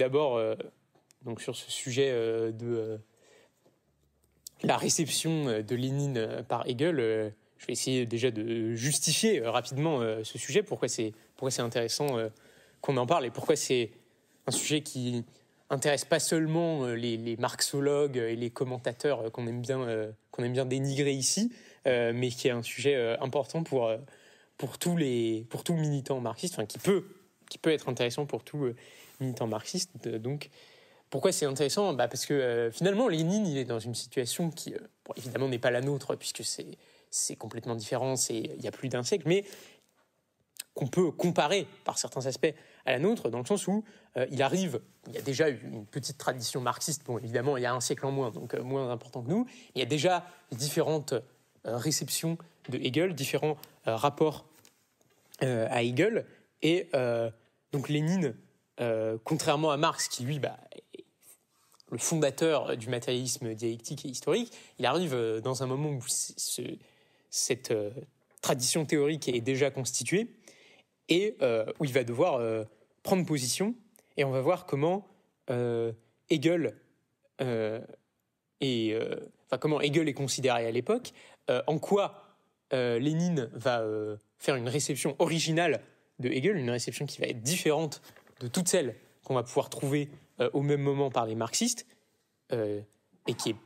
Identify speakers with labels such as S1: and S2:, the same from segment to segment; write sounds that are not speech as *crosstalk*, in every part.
S1: d'abord euh, donc sur ce sujet euh, de euh, la réception de Lénine par Hegel. je vais essayer déjà de justifier rapidement ce sujet, pourquoi c'est pourquoi c'est intéressant qu'on en parle et pourquoi c'est un sujet qui intéresse pas seulement les, marxologues et les commentateurs qu'on aime bien qu'on aime bien dénigrer ici, mais qui est un sujet important pour pour tous les pour tout militant marxiste, enfin qui peut qui peut être intéressant pour tout militant marxiste. Euh, donc, pourquoi c'est intéressant bah Parce que euh, finalement, Lénine, il est dans une situation qui, euh, évidemment, n'est pas la nôtre, puisque c'est complètement différent, c'est il y a plus d'un siècle, mais qu'on peut comparer par certains aspects à la nôtre, dans le sens où il arrive, il y a déjà une petite tradition marxiste, bon évidemment il y a un siècle en moins, donc moins important que nous, il y a déjà différentes réceptions de Hegel, différents rapports à Hegel, et donc Lénine euh, contrairement à Marx, qui lui, bah, est le fondateur du matérialisme dialectique et historique, il arrive euh, dans un moment où ce, cette euh, tradition théorique est déjà constituée et où il va devoir prendre position. Et on va voir comment Hegel et enfin comment Hegel est considéré à l'époque, en quoi Lénine va faire une réception originale de Hegel, une réception qui va être différente de toutes celles qu'on va pouvoir trouver euh, au même moment par les marxistes, euh, et qui est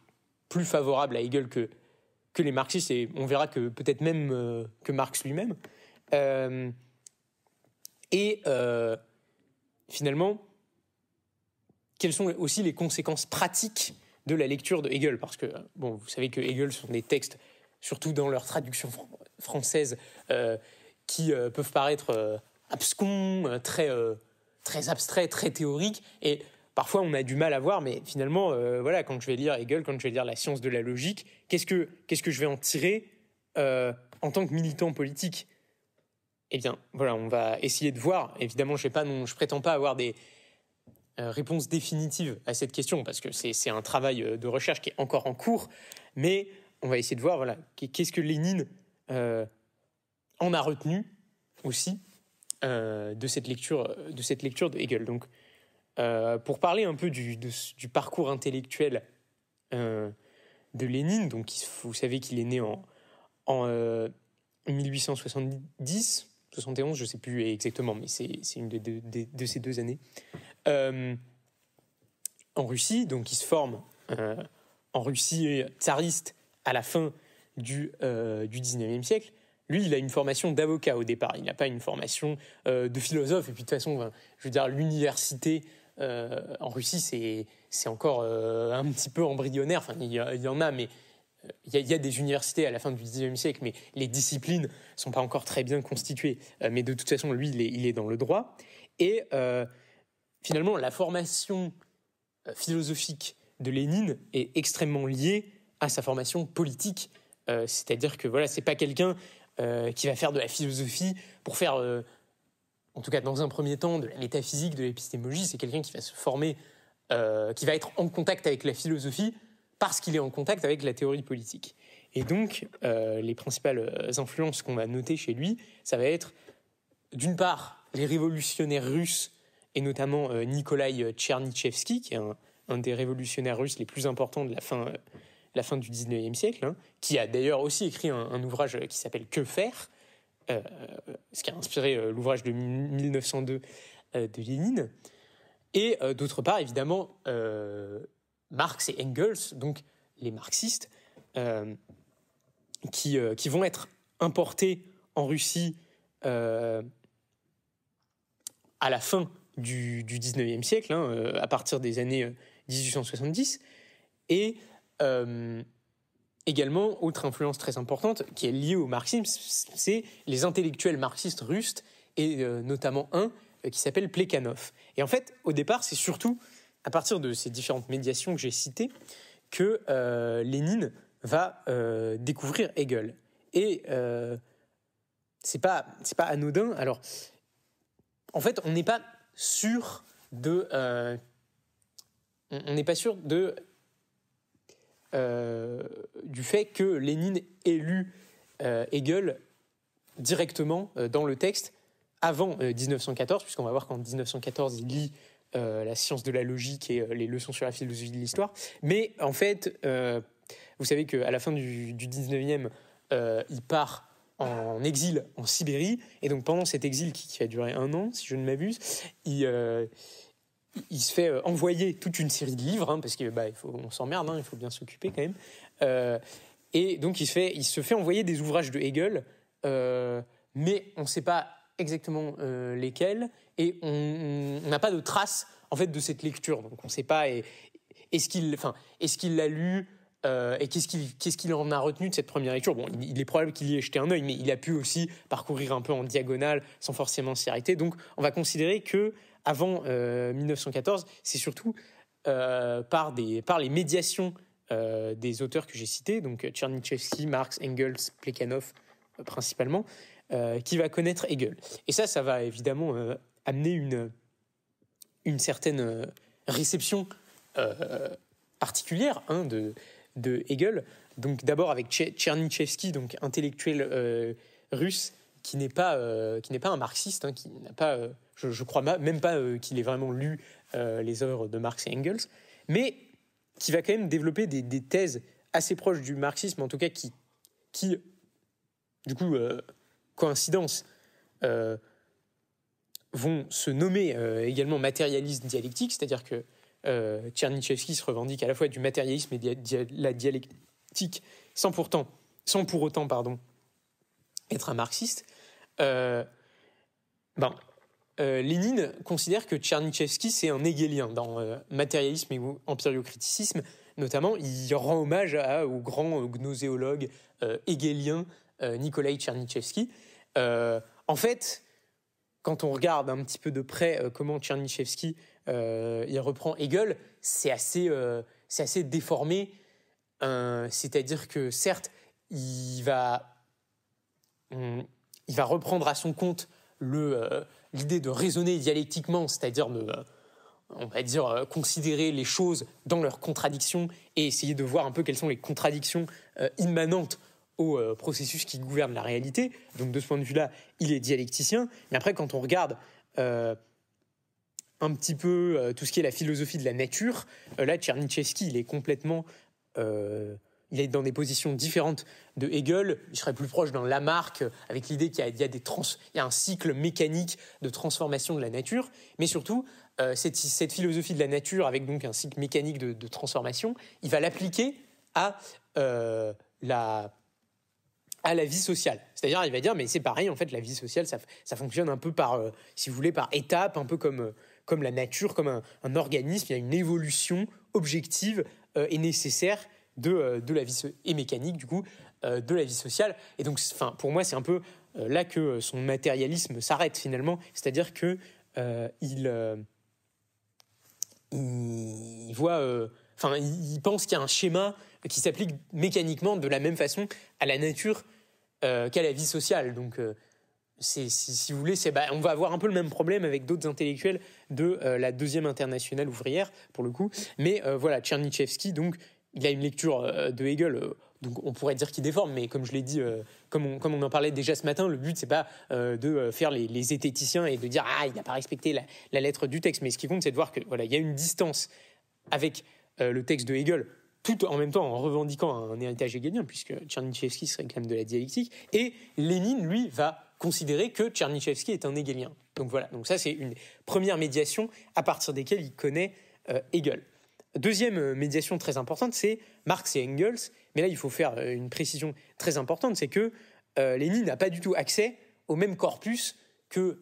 S1: plus favorable à Hegel que, que les marxistes, et on verra que peut-être même euh, que Marx lui-même. et finalement, quelles sont aussi les conséquences pratiques de la lecture de Hegel Parce que, bon, vous savez que Hegel, sont des textes, surtout dans leur traduction française, qui peuvent paraître abscons, très très abstrait, très théorique, et parfois on a du mal à voir, mais finalement, euh, voilà, quand je vais lire Hegel, quand je vais lire la science de la logique, qu'est-ce que, qu'est-ce que je vais en tirer euh, en tant que militant politique Eh bien, voilà, on va essayer de voir. Évidemment, je ne je prétends pas avoir des euh, réponses définitives à cette question, parce que c'est un travail de recherche qui est encore en cours, mais on va essayer de voir, voilà, qu'est-ce que Lénine en a retenu aussi euh, de cette lecture de cette lecture de Hegel. Donc, euh, pour parler un peu du, parcours intellectuel euh, de Lénine, donc vous savez qu'il est né en, 1870, 71, je sais plus exactement, mais c'est une de, ces deux années. en Russie, donc il se forme en Russie tsariste à la fin du, du 19e siècle. Lui, il a une formation d'avocat au départ. Il n'a pas une formation euh, de philosophe. Et puis de toute façon, je veux dire, l'université euh, en Russie, c'est encore euh, un petit peu embryonnaire. Enfin, il y, en a, mais il y, a, des universités à la fin du XIXe siècle, mais les disciplines sont pas encore très bien constituées. mais de toute façon, lui, il est, dans le droit. Et finalement, la formation philosophique de Lénine est extrêmement liée à sa formation politique. C'est-à-dire que voilà, c'est pas quelqu'un euh, qui va faire de la philosophie pour faire, euh, en tout cas dans un premier temps, de la métaphysique, de l'épistémologie. C'est quelqu'un qui va se former, euh, qui va être en contact avec la philosophie parce qu'il est en contact avec la théorie politique. Et donc, les principales influences qu'on va noter chez lui, ça va être, d'une part, les révolutionnaires russes, et notamment Nikolai Tchernychevski, qui est un, un, des révolutionnaires russes les plus importants de la fin la fin du 19e siècle, hein, qui a d'ailleurs aussi écrit un, ouvrage qui s'appelle Que faire euh, ce qui a inspiré euh, l'ouvrage de 1902 euh, de Lénine. Et d'autre part, évidemment, Marx et Engels, donc les marxistes, qui, qui vont être importés en Russie à la fin du, du 19e siècle, hein, à partir des années 1870. Et euh, également, autre influence très importante qui est liée au marxisme, c'est les intellectuels marxistes russes, et euh, notamment un euh, qui s'appelle Plekhanov. Et en fait, au départ, c'est surtout à partir de ces différentes médiations que j'ai citées que Lénine va découvrir Hegel. Et c'est pas, pas anodin. Alors, en fait, on n'est pas sûr de. on n'est pas sûr de euh, du fait que Lénine élu euh, Hegel directement euh, dans le texte avant 1914, puisqu'on va voir qu'en 1914, il lit la science de la logique et les leçons sur la philosophie de l'histoire. Mais en fait, vous savez qu'à la fin du, du 19e, il part en exil en Sibérie. Et donc pendant cet exil qui, qui, va durer un an, si je ne m'abuse, il, il se fait euh, envoyer toute une série de livres, hein, parce qu'on bah, s'emmerde, hein, il faut bien s'occuper quand même. Euh, et donc il se, fait, il se fait envoyer des ouvrages de Hegel, euh, mais on ne sait pas exactement lesquels, et on n'a pas de traces en fait de cette lecture. Donc on ne sait pas est-ce qu'il, l'a lu. et qu'est-ce qu'il en a retenu de cette première lecture Bon, il, il, est probable qu'il y ait jeté un œil, mais il a pu aussi parcourir un peu en diagonale sans forcément s'y arrêter. Donc, on va considérer que avant 1914, euh, c'est surtout euh, par, des, les médiations euh, des auteurs que j'ai cités, donc Tchernychevsky, Marx, Engels, Plekhanov principalement, qui va connaître Hegel. Et ça, ça va évidemment amener une, certaine réception particulière hein, de, Hegel. Donc d'abord avec Tchernychevsky, donc intellectuel russe, qui n'est pas, euh, qui n'est pas un marxiste, hein, qui n'a pas, euh, je, je, crois même pas euh, qu'il ait vraiment lu les œuvres de Marx et Engels, mais qui va quand même développer des, thèses assez proches du marxisme, en tout cas qui, qui du coup, coïncidence, vont se nommer également matérialisme dialectique, c'est-à-dire que Tchernychevsky se revendique à la fois du matérialisme et de la dialectique, sans pourtant, sans pour autant, pardon, être un marxiste, euh, euh, Lénine considère que Tchernychevsky, c'est un hegelien dans euh, matérialisme et empiriocriticisme. Notamment, il rend hommage au grand gnoséologue hegelien Nikolai Tchernychevsky. en fait, quand on regarde un petit peu de près comment Tchernychevsky il reprend Hegel, c'est assez, c'est assez déformé. C'est-à-dire que certes, il va, il va reprendre à son compte euh, l'idée de raisonner dialectiquement, c'est-à-dire de, euh, on va dire, euh, considérer les choses dans leurs contradictions et essayer de voir un peu quelles sont les contradictions immanentes au processus qui gouverne la réalité. Donc de ce point de vue-là, il est dialecticien. Mais après, quand on regarde un petit peu tout ce qui est la philosophie de la nature, là, Tchernychevsky, il est complètement il est dans des positions différentes de Hegel. Il serait plus proche d'un Lamarck, euh, avec l'idée qu'il y, a des trans, il y a un cycle mécanique de transformation de la nature. Mais surtout, euh, cette, philosophie de la nature, avec donc un cycle mécanique de, transformation, il va l'appliquer à euh, la à la vie sociale. C'est-à-dire, il va dire, mais c'est pareil, en fait, la vie sociale, ça, fonctionne un peu par, si vous voulez, par étapes, un peu comme, comme la nature, comme un, organisme, il y a une évolution objective et nécessaire euh, de, la vie et mécanique du coup euh, de la vie sociale. Et donc, enfin, pour moi, c'est un peu euh, là que son matérialisme s'arrête finalement, c'est-à-dire que il, il voit enfin, il pense qu'il y a un schéma qui s'applique mécaniquement de la même façon à la nature qu'à la vie sociale. Donc, si, vous voulez, bah, on va avoir un peu le même problème avec d'autres intellectuels de la deuxième internationale ouvrière, pour le coup. Mais voilà, Tchernychevski, donc, il a une lecture euh, de Hegel. Euh, donc on pourrait dire qu'il déforme, mais comme je l'ai dit, euh, comme, on, comme, en parlait déjà ce matin, le but c'est pas de faire les, les, et de dire ah il n'a pas respecté la, lettre du texte, mais ce qui compte c'est de voir que voilà il y a une distance avec le texte de Hegel, tout en même temps en revendiquant un, héritage hegelien, puisque Tchernychevsky se réclame de la dialectique, et Lénine lui va considérer que Tchernychevsky est un hegelien. Donc voilà, donc ça c'est une première médiation à partir desquelles il connaît Hegel. Deuxième euh, médiation très importante, c'est Marx et Engels. Mais là, il faut faire euh, une précision très importante, c'est que euh, Lénine n'a pas du tout accès au même corpus que,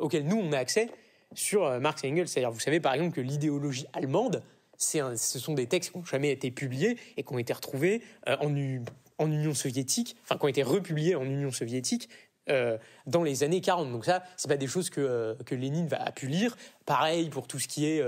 S1: auquel nous, on a accès sur Marx et Engels. C'est-à-dire, vous savez par exemple que l'idéologie allemande, ce sont des textes qui n'ont jamais été publiés et qui ont été retrouvés en, Union soviétique, enfin qui ont été republiés en Union soviétique. dans les années 40. Donc ça, c'est pas des choses que, que Lénine a pu lire. Pareil pour tout ce qui est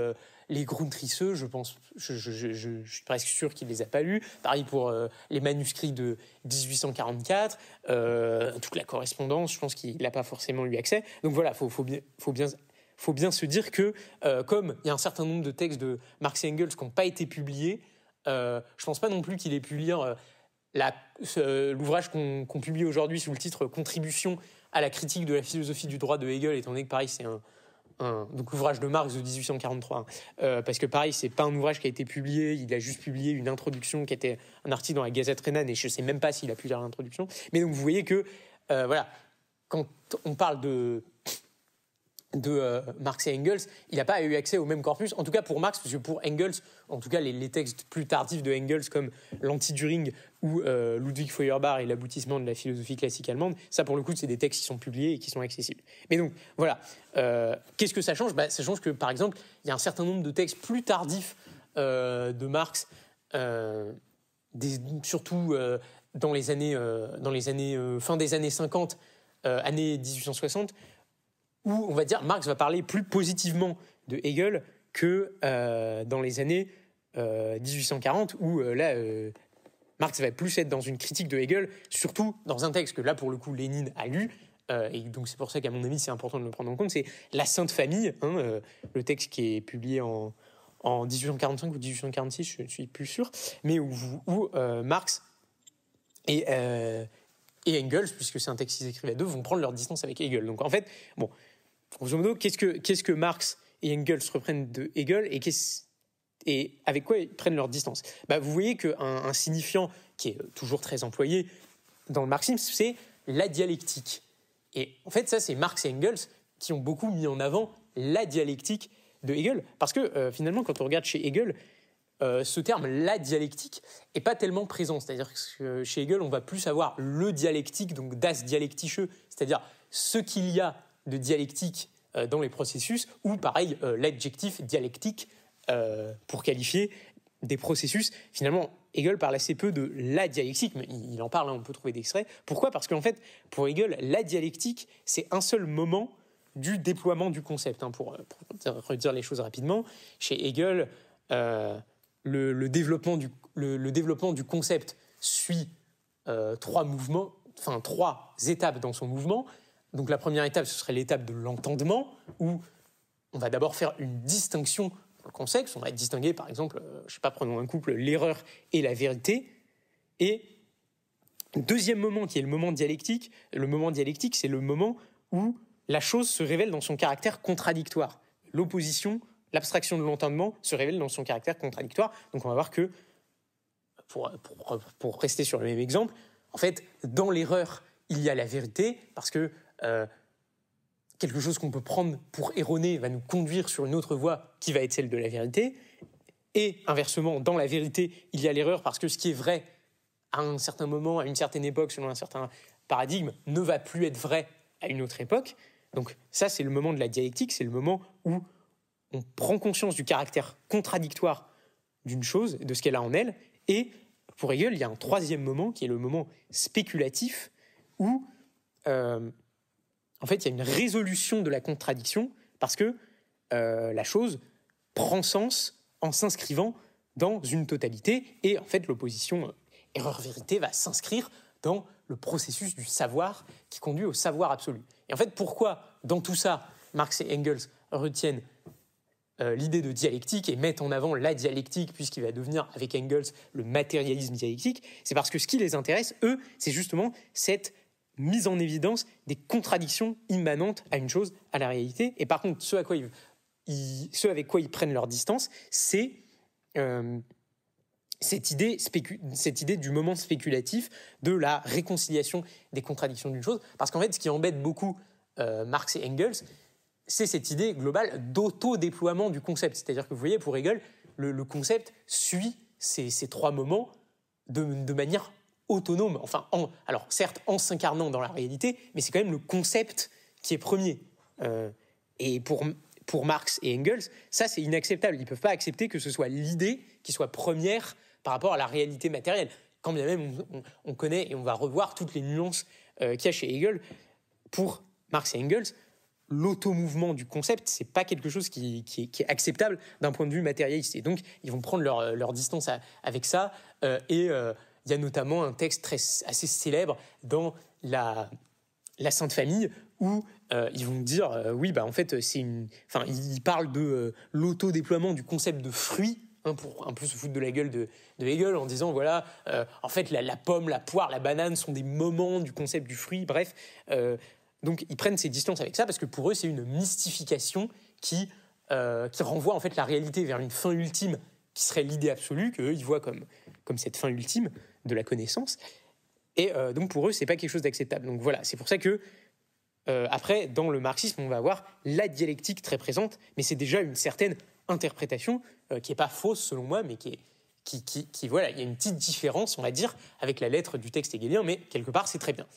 S1: les trisseux je pense, je, suis presque sûr qu'il ne les a pas lus. Pareil pour euh, les manuscrits de 1844, euh, toute la correspondance, je pense qu'il n'a pas forcément eu accès. Donc voilà, faut, faut bien, se dire que, euh, comme il y a un certain nombre de textes de Marx et Engels qui n'ont pas été publiés, je ne pense pas non plus qu'il ait pu lire l'ouvrage qu'on publie aujourd'hui sous le titre Contribution à la critique de la philosophie du droit de Hegel, étant donné que Paris, c'est un, donc, ouvrage de Marx de 1843, hein. euh, parce que pareil, c'est pas un ouvrage qui a été publié, il a juste publié une introduction qui était un article dans la Gazette rénan et je sais même pas s'il a pu lire l'introduction. Mais donc vous voyez que, euh, voilà, quand on parle de de euh, Marx et Engels, il n'a pas eu accès au même corpus, en tout cas pour Marx, parce que pour Engels, en tout cas les, textes plus tardifs de Engels comme l'Anti-During ou euh, Ludwig Feuerbach et l'aboutissement de la philosophie classique allemande, ça pour le coup c'est des textes qui sont publiés et qui sont accessibles. Mais donc voilà, euh, qu'est-ce que ça change bah, Ça change que par exemple, il y a un certain nombre de textes plus tardifs de Marx, surtout dans les années, fin des années 50, années 1860, où on va dire Marx va parler plus positivement de Hegel que euh, dans les années 1840, euh, où euh, là, Marx va plus être dans une critique de Hegel, surtout dans un texte que là, pour le coup, Lénine a lu. et donc c'est pour ça qu'à mon avis c'est important de le prendre en compte, c'est La Sainte Famille, hein, le texte qui est publié en, 1845 ou 1846, je ne suis plus sûr, mais où, Marx et, et Engels, puisque c'est un texte qu'ils écrivent à deux, vont prendre leur distance avec Hegel. Donc en fait, bon, qu'est-ce que, Marx et Engels reprennent de Hegel et, avec quoi ils prennent leur distance bah, Vous voyez qu'un signifiant qui est toujours très employé dans le marxisme, c'est la dialectique. Et en fait, ça, c'est Marx et Engels qui ont beaucoup mis en avant la dialectique de Hegel. Parce que euh, finalement, quand on regarde chez Hegel, euh, ce terme la dialectique est pas tellement présent. C'est-à-dire que euh, chez Hegel, on va plus avoir le dialectique, donc das dialecticheux, c'est-à-dire ce qu'il y a de dialectique euh, dans les processus, ou pareil, euh, l'adjectif dialectique euh, pour qualifier des processus. Finalement, Hegel parle assez peu de la dialectique, mais il en parle, hein, on peut trouver des extraits. Pourquoi Parce qu'en fait, pour Hegel, la dialectique, c'est un seul moment du déploiement du concept. Hein, pour, redire les choses rapidement, chez Hegel, le, développement du, le, développement du, concept suit trois mouvements, enfin trois étapes dans son mouvement. Donc la première étape, ce serait l'étape de l'entendement, où on va d'abord faire une distinction dans le contexte. On va distinguer, par exemple, euh, je sais pas, prenons un couple, l'erreur et la vérité. Et deuxième moment, qui est le moment dialectique, le moment dialectique, c'est le moment où la chose se révèle dans son caractère contradictoire. L'opposition, l'abstraction de l'entendement se révèle dans son caractère contradictoire. Donc on va voir que, pour rester sur le même exemple, en fait, dans l'erreur, il y a la vérité, parce que euh, quelque chose qu'on peut prendre pour erroné va nous conduire sur une autre voie qui va être celle de la vérité. Et inversement, dans la vérité, il y a l'erreur parce que ce qui est vrai à un certain moment, à une certaine époque, selon un certain paradigme, ne va plus être vrai à une autre époque. Donc ça, c'est le moment de la dialectique, c'est le moment où on prend conscience du caractère contradictoire d'une chose, de ce qu'elle a en elle. Et pour Hegel, il y a un troisième moment qui est le moment spéculatif où... Euh, en fait, il y a une résolution de la contradiction parce que euh, la chose prend sens en s'inscrivant dans une totalité et en fait l'opposition euh, erreur-vérité va s'inscrire dans le processus du savoir qui conduit au savoir absolu. Et en fait, pourquoi dans tout ça, Marx et Engels retiennent euh, l'idée de dialectique et mettent en avant la dialectique puisqu'il va devenir avec Engels le matérialisme dialectique, c'est parce que ce qui les intéresse, eux, c'est justement cette mise en évidence des contradictions immanentes à une chose, à la réalité. Et par contre, ce, à quoi avec quoi ils prennent leur distance, c'est euh, cette, idée cette idée du moment spéculatif, de la réconciliation des contradictions d'une chose. Parce qu'en fait, ce qui embête beaucoup euh, Marx et Engels, c'est cette idée globale d'auto-déploiement du concept. C'est-à-dire que vous voyez, pour Hegel, le, concept suit ces, trois moments de, de, manière autonome, enfin, alors certes en s'incarnant dans la réalité, mais c'est quand même le concept qui est premier. Euh, et pour, pour Marx et Engels, ça c'est inacceptable. Ils ne peuvent pas accepter que ce soit l'idée qui soit première par rapport à la réalité matérielle. Quand bien même on, connaît et on va revoir toutes les nuances euh, qu'il y a chez Hegel, pour Marx et Engels, l'auto-mouvement du concept, c'est pas quelque chose qui, est, acceptable d'un point de vue matérialiste. Et donc, ils vont prendre leur, distance avec ça euh, et, il y a notamment un texte très, assez célèbre dans la, la Sainte Famille où euh, ils vont dire euh, oui bah en fait c'est une enfin ils parlent de l'autodéploiement euh, l'auto-déploiement du concept de fruit hein, pour un peu se foutre de la gueule de, de Hegel en disant voilà en fait la, la, pomme la poire la banane sont des moments du concept du fruit bref donc ils prennent ces distances avec ça parce que pour eux c'est une mystification qui qui renvoie en fait la réalité vers une fin ultime qui serait l'idée absolue qu'eux, ils voient comme, comme cette fin ultime de la connaissance. Et euh, donc pour eux, c'est pas quelque chose d'acceptable. Donc voilà, c'est pour ça que euh, après, dans le marxisme, on va avoir la dialectique très présente, mais c'est déjà une certaine interprétation euh, qui est pas fausse selon moi, mais qui est qui, qui, voilà, il y a une petite différence, on va dire, avec la lettre du texte hegelien, mais quelque part, c'est très bien.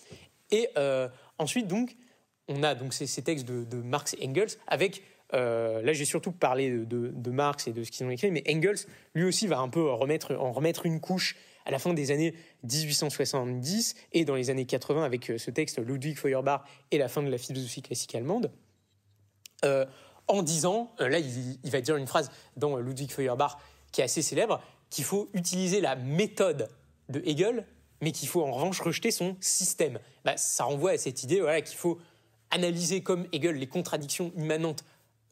S1: Et ensuite, donc, on a donc ces, textes de, de, Marx et Engels avec euh, là, j'ai surtout parlé de, Marx et de ce qu'ils ont écrit, mais Engels, lui aussi, va un peu en remettre, en remettre une couche à la fin des années 1870 et dans les années 80 avec euh, ce texte Ludwig Feuerbach et la fin de la philosophie classique allemande. Euh, en disant, là, il, va dire une phrase dans Ludwig Feuerbach qui est assez célèbre, qu'il faut utiliser la méthode de Hegel, mais qu'il faut en revanche rejeter son système. Bah, ça renvoie à cette idée voilà, qu'il faut analyser comme Hegel les contradictions immanentes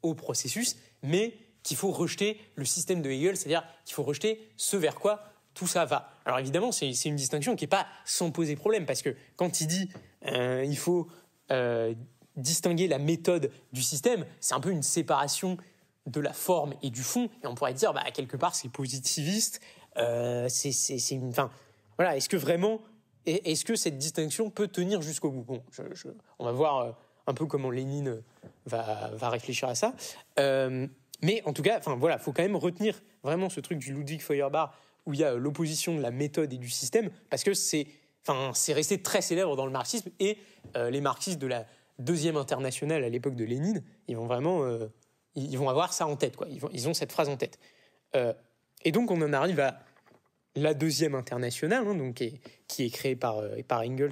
S1: au processus, mais qu'il faut rejeter le système de Hegel, c'est-à-dire qu'il faut rejeter ce vers quoi tout ça va. Alors évidemment, c'est une distinction qui n'est pas sans poser problème, parce que quand il dit euh, il faut euh, distinguer la méthode du système, c'est un peu une séparation de la forme et du fond, et on pourrait dire, bah, quelque part, c'est positiviste, euh, c'est une... Fin, voilà, est-ce que vraiment, est-ce que cette distinction peut tenir jusqu'au bout on va voir un peu comment Lénine euh, va, réfléchir à ça. Euh, mais en tout cas, enfin voilà, faut quand même retenir vraiment ce truc du Ludwig Feuerbach où il y a euh, l'opposition de la méthode et du système, parce que c'est, enfin, c'est resté très célèbre dans le marxisme et les marxistes de la deuxième internationale à l'époque de Lénine, ils vont vraiment, ils vont avoir ça en tête, quoi. Ils, ont cette phrase en tête. et donc on en arrive à la deuxième internationale, hein, donc qui est, créée par, par Engels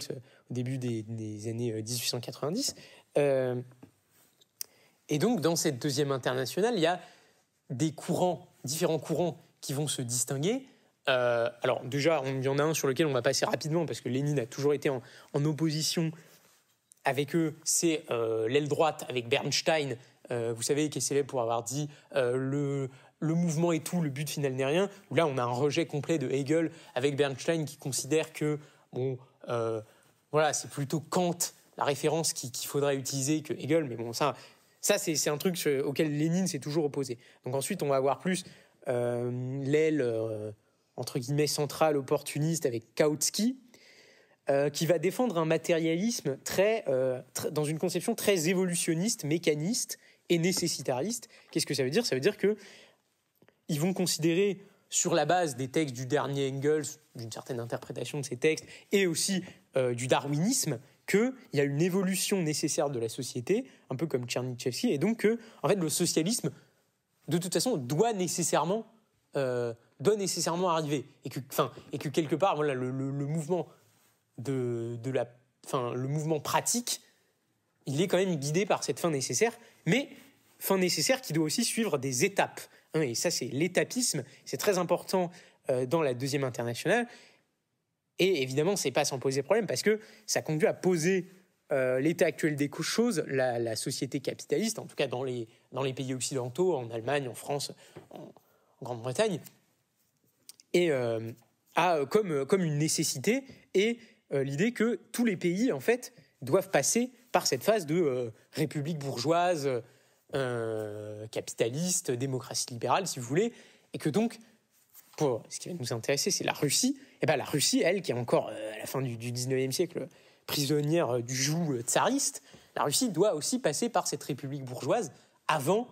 S1: au début des années 1890. Euh, et donc, dans cette deuxième internationale, il y a des courants, différents courants qui vont se distinguer. Euh, alors, déjà, il y en a un sur lequel on va passer rapidement parce que Lénine a toujours été en, opposition avec eux. C'est euh, l'aile droite avec Bernstein, vous savez, qui est célèbre pour avoir dit le, le mouvement est tout, le but final n'est rien. là, on a un rejet complet de Hegel avec Bernstein qui considère que, bon, voilà, c'est plutôt Kant la référence qu'il faudrait utiliser que Hegel, mais bon, ça, ça c'est un truc auquel Lénine s'est toujours opposé. Donc ensuite, on va avoir plus euh, l'aile, euh, entre guillemets, centrale opportuniste avec Kautsky, euh, qui va défendre un matérialisme très, dans une conception très évolutionniste, mécaniste et nécessitariste. Qu'est-ce que ça veut dire Ça veut dire que ils vont considérer sur la base des textes du dernier Engels, d'une certaine interprétation de ces textes, et aussi du darwinisme, qu'il y a une évolution nécessaire de la société, un peu comme Tchernychevsky, et donc que, en fait, le socialisme, de toute façon, doit nécessairement, euh, doit nécessairement arriver. Et que, quelque part, le, mouvement de, la, fin, le mouvement pratique, il est quand même guidé par cette fin nécessaire, mais fin nécessaire qui doit aussi suivre des étapes. Hein, et ça, c'est l'étapisme, c'est très important euh, dans la deuxième internationale, et évidemment, c'est pas sans poser problème parce que ça conduit à poser euh, l'état actuel des choses, la, société capitaliste, en tout cas dans les, pays occidentaux, en Allemagne, en France, en, Grande-Bretagne, et euh, comme, une nécessité et euh, l'idée que tous les pays, en fait, doivent passer par cette phase de euh, république bourgeoise, capitaliste, démocratie libérale, si vous voulez, et que donc, pour ce qui va nous intéresser, c'est la Russie, et eh ben, la Russie, elle, qui est encore euh, à la fin du, du 19e siècle prisonnière euh, du joug euh, tsariste, la Russie doit aussi passer par cette république bourgeoise avant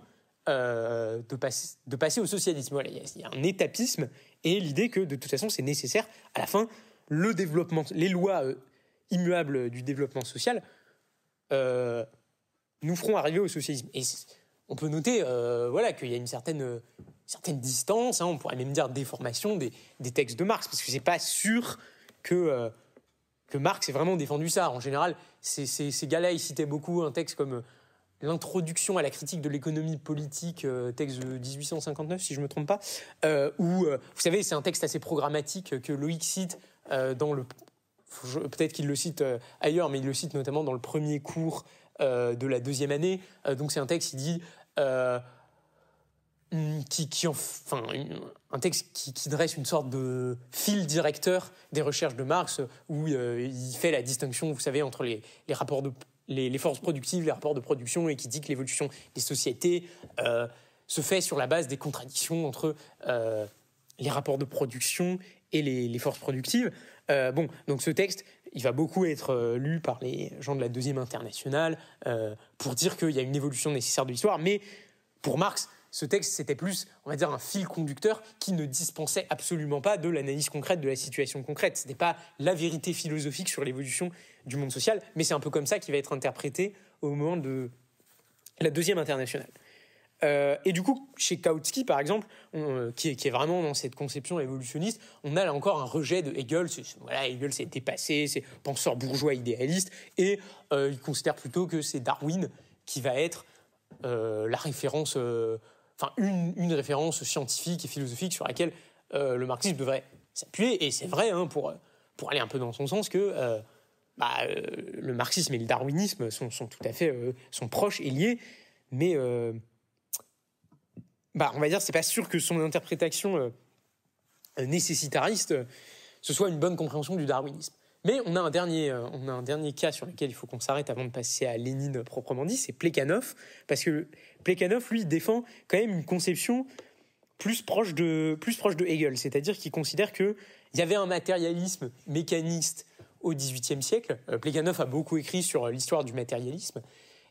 S1: de, passer, au socialisme. il y, a un étapisme et l'idée que de toute façon c'est nécessaire. À la fin, le développement, les lois immuables du développement social nous feront arriver au socialisme. Et on peut noter voilà, qu'il y a une certaine certaines distances hein. on pourrait même dire déformation des, des textes de Marx, parce que c'est pas sûr que, euh, que Marx ait vraiment défendu ça. En général, ces, ces, gars-là, ils citaient beaucoup un texte comme euh, l'introduction à la critique de l'économie politique, euh, texte de 1859 si je me trompe pas, où, vous savez, c'est un texte assez programmatique que Loïc cite dans le... Peut-être qu'il le cite ailleurs, mais il le cite notamment dans le premier cours de la deuxième année. donc c'est un texte il dit... Hmm, qui, enfin, un texte qui, dresse une sorte de fil directeur des recherches de Marx, où euh, il fait la distinction, vous savez, entre les, rapports de les, forces productives, les rapports de production, et qui dit que l'évolution des sociétés euh, se fait sur la base des contradictions entre euh, les rapports de production et les, les forces productives. bon, donc ce texte, il va beaucoup être lu par les gens de la deuxième internationale pour dire qu'il y a une évolution nécessaire de l'histoire, mais pour Marx, ce texte, c'était plus, on va dire, un fil conducteur qui ne dispensait absolument pas de l'analyse concrète de la situation concrète. Ce n'était pas la vérité philosophique sur l'évolution du monde social, mais c'est un peu comme ça qu'il va être interprété au moment de la deuxième internationale. Euh, et du coup, chez Kautsky, par exemple, euh, qui, est, vraiment dans cette conception évolutionniste, on a là encore un rejet de Hegel. Voilà, Hegel s'est dépassé, c'est penseur bourgeois idéaliste, et euh, il considère plutôt que c'est Darwin qui va être la référence enfin une, référence scientifique et philosophique sur laquelle euh, le marxisme devrait s'appuyer. Et c'est vrai, hein, pour, pour aller un peu dans son sens, que euh, bah, euh, le marxisme et le darwinisme sont, sont tout à fait sont proches et liés, mais bah, on va dire c'est pas sûr que son interprétation nécessitariste ce soit une bonne compréhension du darwinisme. Mais on a un dernier, euh, on a un dernier cas sur lequel il faut qu'on s'arrête avant de passer à Lénine proprement dit, c'est Plekhanov, parce que Plekhanov, lui, défend quand même une conception plus proche de, plus proche de Hegel, c'est-à-dire qu'il considère qu'il y avait un matérialisme mécaniste au XVIIIe siècle. Euh, Plekhanov a beaucoup écrit sur l'histoire du matérialisme.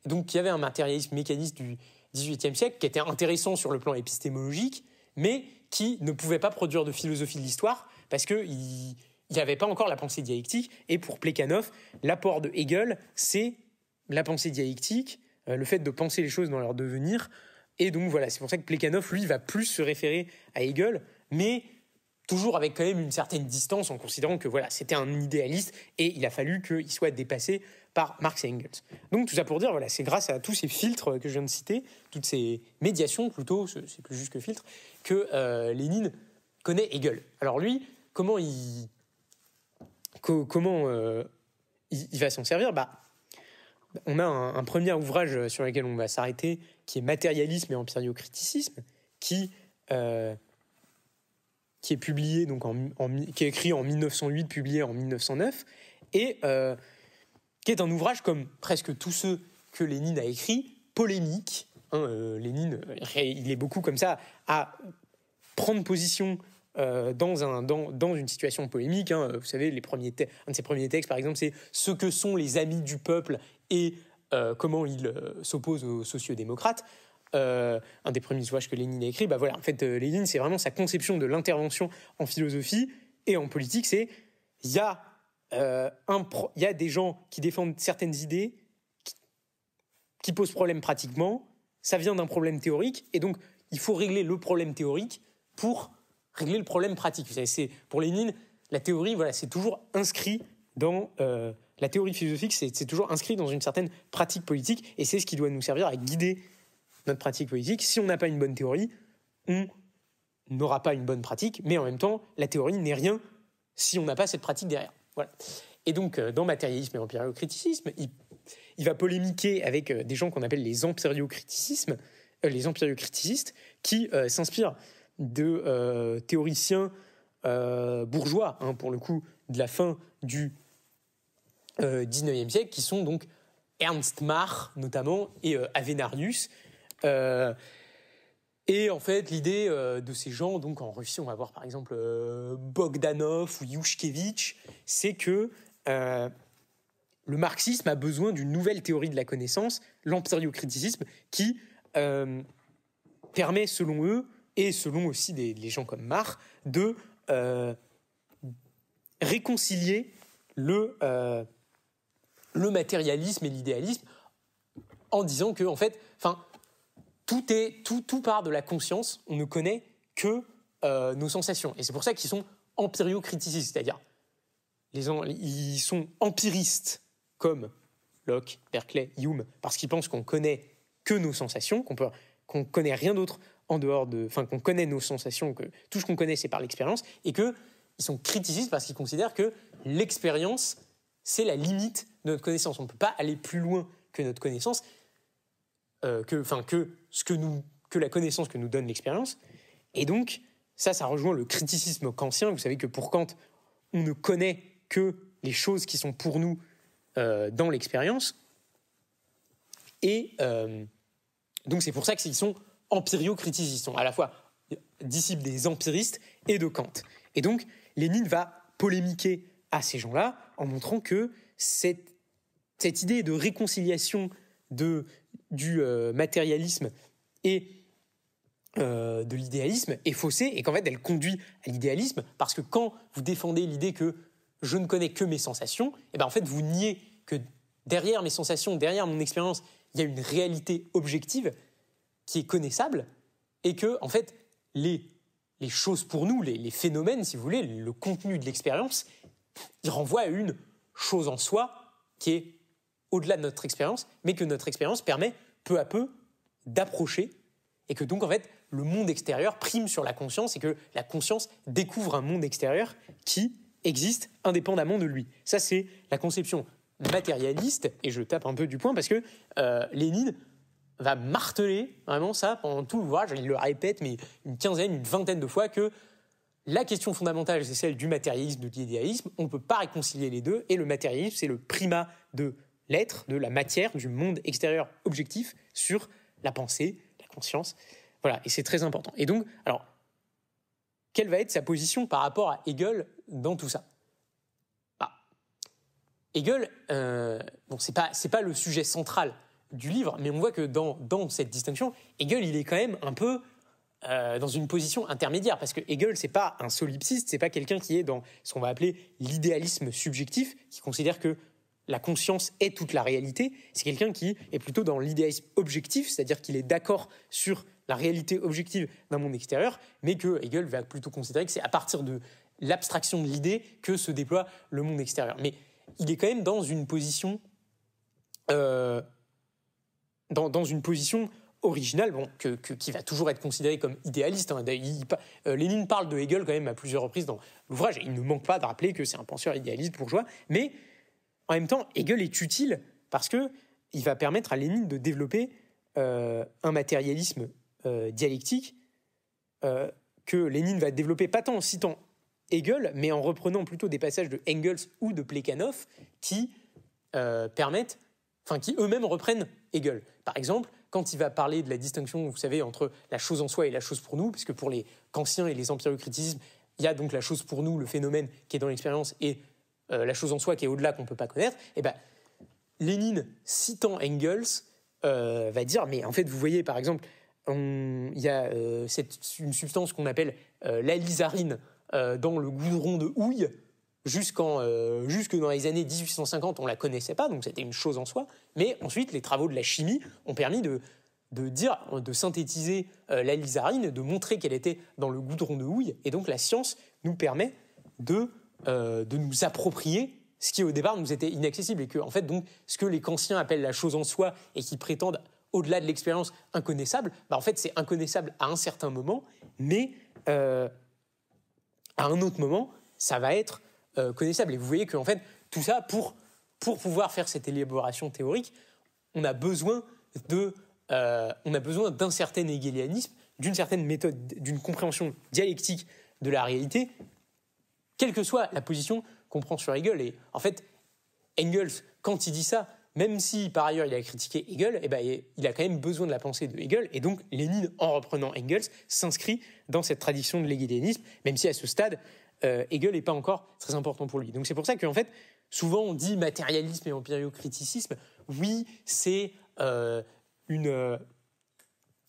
S1: Donc il y avait un matérialisme mécaniste du XVIIIe siècle qui était intéressant sur le plan épistémologique, mais qui ne pouvait pas produire de philosophie de l'histoire parce qu'il il n'y avait pas encore la pensée dialectique. Et pour Plekhanov, l'apport de Hegel, c'est la pensée dialectique, euh, le fait de penser les choses dans leur devenir. Et donc voilà, c'est pour ça que Plekhanov, lui, va plus se référer à Hegel, mais toujours avec quand même une certaine distance en considérant que voilà, c'était un idéaliste et il a fallu qu'il soit dépassé par Marx et Engels. Donc tout ça pour dire, voilà, c'est grâce à tous ces filtres que je viens de citer, toutes ces médiations plutôt, c'est plus juste que filtres, que euh, Lénine connaît Hegel. Alors lui, comment il comment euh, il, va s'en servir bah, On a un, premier ouvrage sur lequel on va s'arrêter, qui est Matérialisme et empiriocriticisme, qui, euh, qui est publié donc en, qui est écrit en 1908, publié en 1909, et euh, qui est un ouvrage comme presque tous ceux que Lénine a écrit, polémique. Hein, Lénine, il est beaucoup comme ça à prendre position euh, dans, un, dans, une situation polémique. Hein. Vous savez, les premiers un de ses premiers textes, par exemple, c'est Ce que sont les amis du peuple et euh, comment ils euh, s'opposent aux sociodémocrates. un des premiers ouvrages que Lénine a écrit, bah voilà, en fait, Lénine, c'est vraiment sa conception de l'intervention en philosophie et en politique, c'est il y, a des gens qui défendent certaines idées qui posent problème pratiquement, ça vient d'un problème théorique, et donc il faut régler le problème théorique pour régler le problème pratique. Vous savez, c'est pour Lénine, la théorie, voilà, c'est toujours inscrit dans euh, la théorie philosophique, c'est toujours inscrit dans une certaine pratique politique, et c'est ce qui doit nous servir à guider notre pratique politique. Si on n'a pas une bonne théorie, on n'aura pas une bonne pratique, mais en même temps, la théorie n'est rien si on n'a pas cette pratique derrière. Voilà. Et donc, euh, dans Matérialisme et Empiriocriticisme, il, il va polémiquer avec euh, des gens qu'on appelle les empiriocriticismes, euh, qui s'inspirent de euh, théoriciens euh, bourgeois, hein, pour le coup, de la fin du euh, 19e siècle, qui sont donc Ernst Mach, notamment, et euh, Avenarius. et en fait, l'idée de ces gens, donc en Russie, on va voir par exemple Bogdanov ou Yushkevitch, c'est que le marxisme a besoin d'une nouvelle théorie de la connaissance, l'empirio-criticisme qui permet, selon eux, et selon aussi des, gens comme Marx, de euh, réconcilier le, euh, le matérialisme et l'idéalisme en disant que, en fait, enfin, tout, est, tout, tout part de la conscience, on ne connaît que euh, nos sensations. Et c'est pour ça qu'ils sont criticistes c'est-à-dire les, ils sont empiristes comme Locke, Berkeley, Hume, parce qu'ils pensent qu'on connaît que nos sensations, qu'on peut qu'on connaît rien d'autre en dehors de, enfin qu'on connaît nos sensations, que tout ce qu'on connaît c'est par l'expérience, et que ils sont criticistes parce qu'ils considèrent que l'expérience c'est la limite de notre connaissance. On ne peut pas aller plus loin que notre connaissance, euh, que, enfin que ce que nous, que la connaissance que nous donne l'expérience. Et donc ça, ça rejoint le criticisme kantien. Vous savez que pour Kant, on ne connaît que les choses qui sont pour nous euh, dans l'expérience. Et euh, donc c'est pour ça qu'ils sont empirio-critiques. à la fois disciples des empiristes et de Kant. Et donc, Lénine va polémiquer à ces gens-là en montrant que cette, idée de réconciliation de, du euh, matérialisme et euh, de l'idéalisme est faussée et qu'en fait elle conduit à l'idéalisme parce que quand vous défendez l'idée que je ne connais que mes sensations, et eh ben en fait vous niez que derrière mes sensations, derrière mon expérience, il y a une réalité objective qui est connaissable, et que, en fait, les, choses pour nous, les, phénomènes, si vous voulez, le contenu de l'expérience, il renvoie à une chose en soi qui est au-delà de notre expérience, mais que notre expérience permet peu à peu d'approcher, et que donc, en fait, le monde extérieur prime sur la conscience, et que la conscience découvre un monde extérieur qui existe indépendamment de lui. Ça, c'est la conception matérialiste, et je tape un peu du point parce que euh, Lénine va marteler vraiment ça pendant tout le voyage. Il le répète, mais une quinzaine, une vingtaine de fois que la question fondamentale, c'est celle du matérialisme, de l'idéalisme. On ne peut pas réconcilier les deux. Et le matérialisme, c'est le primat de l'être, de la matière, du monde extérieur objectif sur la pensée, la conscience. Voilà, et c'est très important. Et donc, alors, quelle va être sa position par rapport à Hegel dans tout ça ah, Hegel, euh, bon, c'est pas, pas le sujet central du livre, mais on voit que dans, dans cette distinction, Hegel, il est quand même un peu euh, dans une position intermédiaire, parce que Hegel, c'est pas un solipsiste, c'est pas quelqu'un qui est dans ce qu'on va appeler l'idéalisme subjectif, qui considère que la conscience est toute la réalité, c'est quelqu'un qui est plutôt dans l'idéalisme objectif, c'est-à-dire qu'il est d'accord sur la réalité objective d'un monde extérieur, mais que Hegel va plutôt considérer que c'est à partir de l'abstraction de l'idée que se déploie le monde extérieur. Mais il est quand même dans une position euh, dans, une position originale, bon, qui va toujours être considérée comme idéaliste. Hein. Euh, Lénine parle de Hegel quand même à plusieurs reprises dans l'ouvrage, et il ne manque pas de rappeler que c'est un penseur idéaliste bourgeois, mais en même temps, Hegel est utile parce que il va permettre à Lénine de développer euh, un matérialisme euh, dialectique que Lénine va développer pas tant en citant Hegel, mais en reprenant plutôt des passages de Engels ou de Plekhanov qui permettent, enfin qui eux-mêmes reprennent Hegel. Par exemple, quand il va parler de la distinction, vous savez, entre la chose en soi et la chose pour nous, puisque pour les kantiens et les criticismes, il y a donc la chose pour nous, le phénomène qui est dans l'expérience, et euh, la chose en soi qui est au-delà qu'on ne peut pas connaître, et eh ben, Lénine, citant Engels, euh, va dire, mais en fait, vous voyez, par exemple, il y a euh, une substance qu'on appelle l'alizarine dans le goudron de houille, jusqu'en euh, jusque dans les années 1850, on la connaissait pas, donc c'était une chose en soi. Mais ensuite, les travaux de la chimie ont permis de de dire, de synthétiser euh, la lizarine, de montrer qu'elle était dans le goudron de houille. Et donc la science nous permet de euh, de nous approprier ce qui au départ nous était inaccessible et que en fait donc ce que les kantiens appellent la chose en soi et qui prétendent au-delà de l'expérience inconnaissable, bah en fait c'est inconnaissable à un certain moment, mais à un autre moment ça va être euh, connaissable. Et vous voyez que fait, tout ça, pour, pouvoir faire cette élaboration théorique, on a besoin euh, on a besoin d'un certain hegelianisme, d'une certaine méthode, d'une compréhension dialectique de la réalité, quelle que soit la position qu'on prend sur Hegel. Et en fait, Engels, quand il dit ça, même si par ailleurs il a critiqué Hegel, eh ben, il a quand même besoin de la pensée de Hegel, et donc Lénine, en reprenant Engels, s'inscrit dans cette tradition de l'hegelianisme, même si à ce stade, euh, Hegel n'est pas encore très important pour lui. Donc c'est pour ça qu'en fait, souvent on dit matérialisme et empiriocriticisme. Oui, c'est euh, une euh,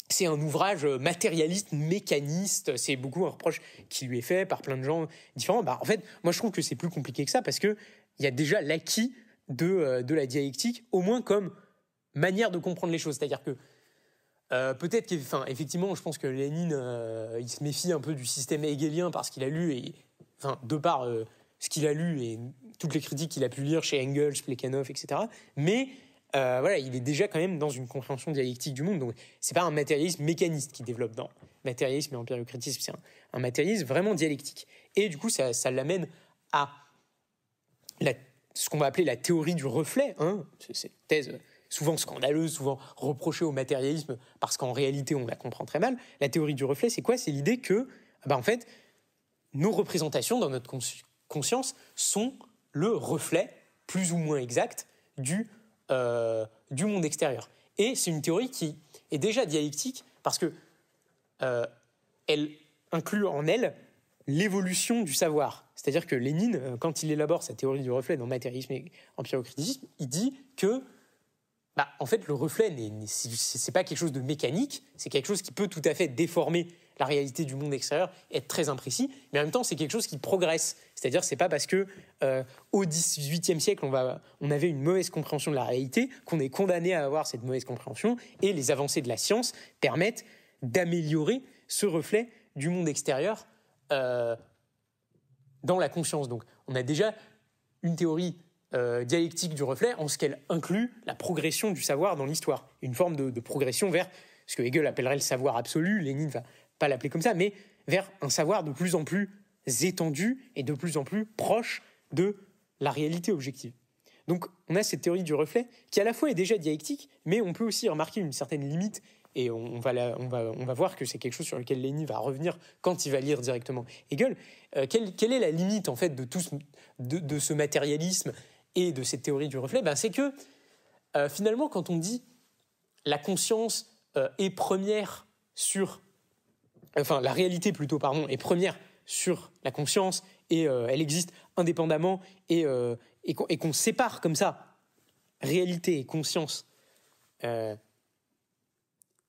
S1: c'est un ouvrage matérialiste, mécaniste. C'est beaucoup un reproche qui lui est fait par plein de gens différents. Bah, en fait, moi je trouve que c'est plus compliqué que ça parce qu'il y a déjà l'acquis de, la dialectique, au moins comme manière de comprendre les choses. C'est-à-dire que peut-être qu'effectivement, je pense que Lénine, il se méfie un peu du système hegelien parce qu'il a lu et enfin, de par euh, ce qu'il a lu et toutes les critiques qu'il a pu lire chez Engels, Plekhanov, etc. Mais euh, voilà, il est déjà quand même dans une compréhension dialectique du monde. Donc, c'est pas un matérialisme mécaniste qui développe dans matérialisme et empiriocritisme, c'est un, matérialisme vraiment dialectique. Et du coup, ça, l'amène à ce qu'on va appeler la théorie du reflet, hein, cette thèse souvent scandaleuse, souvent reprochée au matérialisme, parce qu'en réalité, on la comprend très mal. La théorie du reflet, c'est quoi C'est l'idée que, bah, en fait, nos représentations dans notre conscience sont le reflet plus ou moins exact du, euh, du monde extérieur. Et c'est une théorie qui est déjà dialectique parce que euh, elle inclut en elle l'évolution du savoir. C'est-à-dire que Lénine, euh, quand il élabore sa théorie du reflet dans Matérialisme et Empiriocriticisme, il dit que, bah, en fait, le reflet, n'est pas quelque chose de mécanique, c'est quelque chose qui peut tout à fait déformer la réalité du monde extérieur, est très imprécis. Mais en même temps, c'est quelque chose qui progresse. C'est-à-dire, c'est pas parce que euh, au XVIIIe siècle, on, avait une mauvaise compréhension de la réalité qu'on est condamné à avoir cette mauvaise compréhension. Et les avancées de la science permettent d'améliorer ce reflet du monde extérieur euh, dans la conscience. Donc, on a déjà une théorie euh, dialectique du reflet en ce qu'elle inclut la progression du savoir dans l'histoire, une forme de, de progression vers ce que Hegel appellerait le savoir absolu, Lénine va pas l'appeler comme ça, mais vers un savoir de plus en plus étendu et de plus en plus proche de la réalité objective. Donc on a cette théorie du reflet qui à la fois est déjà dialectique, mais on peut aussi remarquer une certaine limite et on, va, on, va on, va, voir que c'est quelque chose sur lequel Léni va revenir quand il va lire directement Hegel. Euh, quelle, quelle, est la limite en fait de tout ce, de, de ce matérialisme et de cette théorie du reflet ben, C'est que euh, finalement quand on dit la conscience euh, est première sur enfin la réalité plutôt, pardon, est première sur la conscience et euh, elle existe indépendamment euh, et, qu'on sépare comme ça réalité et conscience, euh,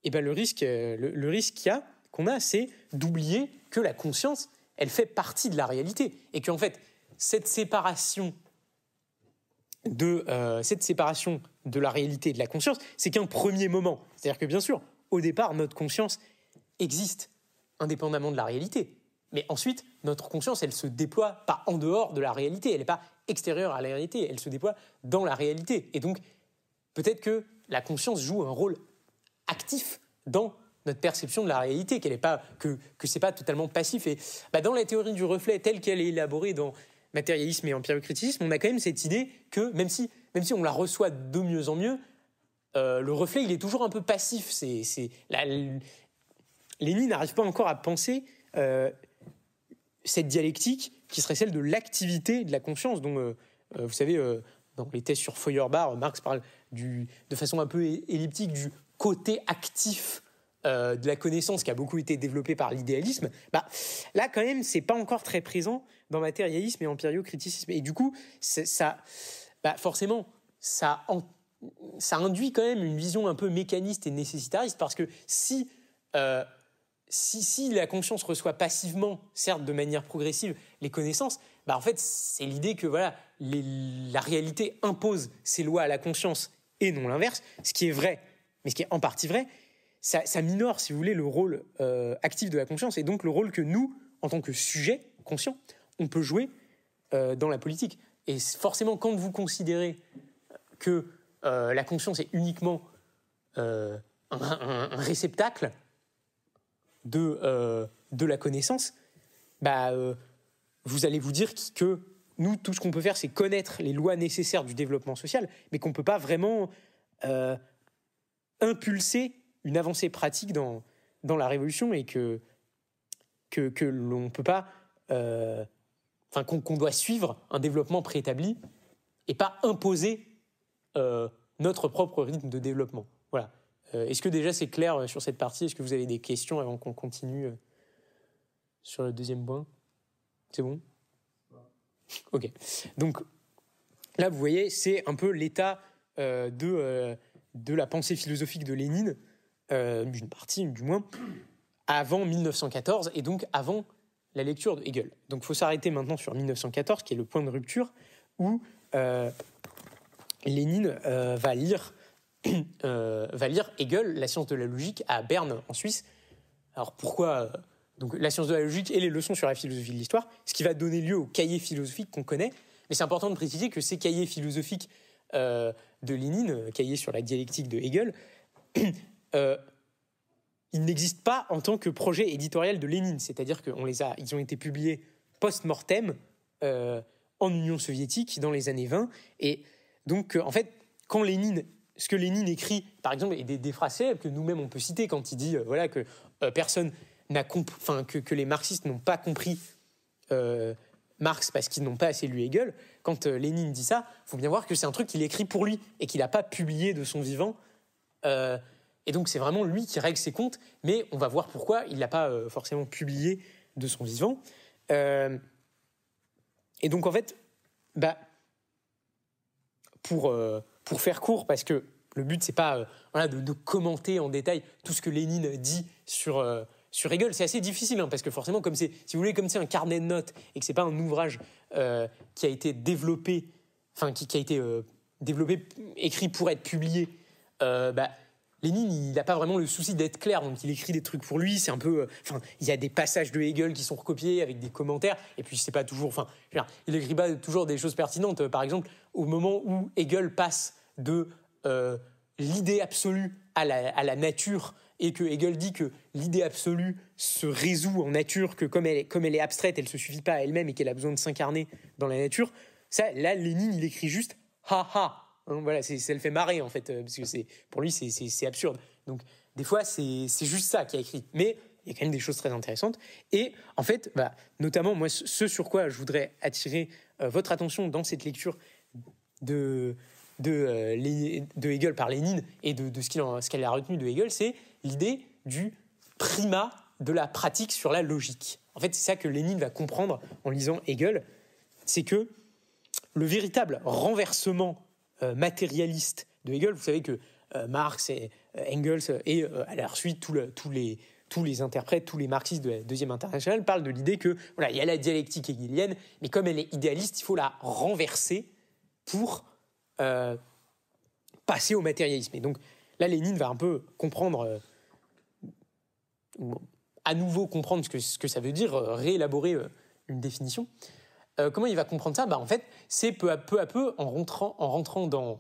S1: eh et ben, le risque, le, risque y a, qu'on a, c'est d'oublier que la conscience, elle fait partie de la réalité et qu'en fait cette séparation de cette séparation de la réalité et de la conscience, c'est qu'un premier moment. C'est-à-dire que bien sûr, au départ, notre conscience existe indépendamment de la réalité. Mais ensuite, notre conscience, elle se déploie pas en dehors de la réalité, elle n'est pas extérieure à la réalité, elle se déploie dans la réalité. Et donc, peut-être que la conscience joue un rôle actif dans notre perception de la réalité, qu'elle pas, que ce n'est pas totalement passif. Et bah, dans la théorie du reflet telle qu'elle est élaborée dans matérialisme et criticisme, on a quand même cette idée que, même si, même si on la reçoit de mieux en mieux, euh, le reflet, il est toujours un peu passif. C'est, la, Lénine n'arrive pas encore à penser euh, cette dialectique qui serait celle de l'activité de la conscience, dont, euh, euh, vous savez, dans les thèses sur Feuerbach, Marx parle de façon un peu elliptique du côté actif de la connaissance qui a beaucoup été développé par l'idéalisme, bah, là, quand même, c'est pas encore très présent dans matérialisme et empirio-criticisme. Et du coup, ça, bah, forcément, ça, induit quand même une vision un peu mécaniste et nécessitariste parce que si si, la conscience reçoit passivement, certes de manière progressive, les connaissances, bah en fait, c'est l'idée que voilà, la réalité impose ses lois à la conscience et non l'inverse, ce qui est vrai, mais ce qui est en partie vrai, ça, minore, si vous voulez, le rôle euh, actif de la conscience et donc le rôle que nous, en tant que sujet conscient, on peut jouer euh, dans la politique. Et forcément, quand vous considérez que euh, la conscience est uniquement un réceptacle, de, euh, de la connaissance, bah, euh, vous allez vous dire que nous, tout ce qu'on peut faire, c'est connaître les lois nécessaires du développement social, mais qu'on ne peut pas vraiment euh, impulser une avancée pratique dans, dans la révolution et que, que, que l'on peut pas. Enfin, qu'on doit suivre un développement préétabli et pas imposer notre propre rythme de développement. Voilà. Euh, est-ce que déjà c'est clair euh, sur cette partie Est-ce que vous avez des questions avant qu'on continue euh, sur le deuxième point C'est bon Ok. Donc là, vous voyez, c'est un peu l'état de, de la pensée philosophique de Lénine, d'une partie du moins, avant 1914 et donc avant la lecture de Hegel. Donc il faut s'arrêter maintenant sur 1914, qui est le point de rupture où Lénine va lire euh, va lire Hegel, La science de la logique, à Berne, en Suisse. Alors pourquoi euh, donc la science de la logique et les leçons sur la philosophie de l'histoire, ce qui va donner lieu au cahier philosophique qu'on connaît. Mais c'est important de préciser que ces cahiers philosophiques euh, de Lénine, cahier sur la dialectique de Hegel, *coughs* euh, ils n'existent pas en tant que projet éditorial de Lénine. C'est-à-dire qu'on les a, ils ont été publiés post-mortem en Union soviétique dans les années 20. Et donc, en fait, quand Lénine ce que Lénine écrit, par exemple, et des, des que nous-mêmes on peut citer quand il dit euh, voilà que euh, personne n'a enfin que, que, les marxistes n'ont pas compris euh, Marx parce qu'ils n'ont pas assez lu Hegel. Quand Lénine dit ça, il faut bien voir que c'est un truc qu'il écrit pour lui et qu'il n'a pas publié de son vivant. et donc c'est vraiment lui qui règle ses comptes, mais on va voir pourquoi il n'a pas forcément publié de son vivant. et donc en fait, bah pour pour faire court, parce que le but, c'est pas euh, de, commenter en détail tout ce que Lénine dit sur, euh, sur Hegel. C'est assez difficile, hein, parce que forcément, comme c'est, si vous voulez, comme c'est un carnet de notes et que c'est pas un ouvrage euh, qui a été développé, enfin, qui, qui a été développé, écrit pour être publié, bah, Lénine, il n'a pas vraiment le souci d'être clair, donc il écrit des trucs pour lui. C'est un peu, euh, il y a des passages de Hegel qui sont recopiés avec des commentaires, et puis c'est pas toujours, enfin, il écrit pas toujours des choses pertinentes. Euh, par exemple, au moment où Hegel passe de euh, l'idée absolue à la, nature, et que Hegel dit que l'idée absolue se résout en nature, que comme elle est, comme elle est abstraite, elle se suffit pas à elle-même et qu'elle a besoin de s'incarner dans la nature. Ça, là, Lénine, il écrit juste ha ha voilà, ça le fait marrer en fait, euh, parce que c'est pour lui c'est absurde. Donc des fois c'est juste ça qui a écrit. Mais il y a quand même des choses très intéressantes. Et en fait, bah, notamment moi, ce sur quoi je voudrais attirer euh, votre attention dans cette lecture de de, euh, de Hegel par Lénine et de, de ce qu'elle a retenu de Hegel, c'est l'idée du primat de la pratique sur la logique. En fait, c'est ça que Lénine va comprendre en lisant Hegel, c'est que le véritable renversement euh, matérialiste de Hegel. Vous savez que euh, Marx et euh, Engels et à la suite tous les tous les interprètes, tous les marxistes de la deuxième internationale parlent de l'idée que voilà, il y a la dialectique hegelienne, mais comme elle est idéaliste, il faut la renverser pour passer au matérialisme. Et donc là, Lénine va un peu comprendre, à nouveau comprendre ce que, ça veut dire, réélaborer une définition. Euh, comment il va comprendre ça bah, En fait, c'est peu à peu, peu en rentrant, en rentrant dans,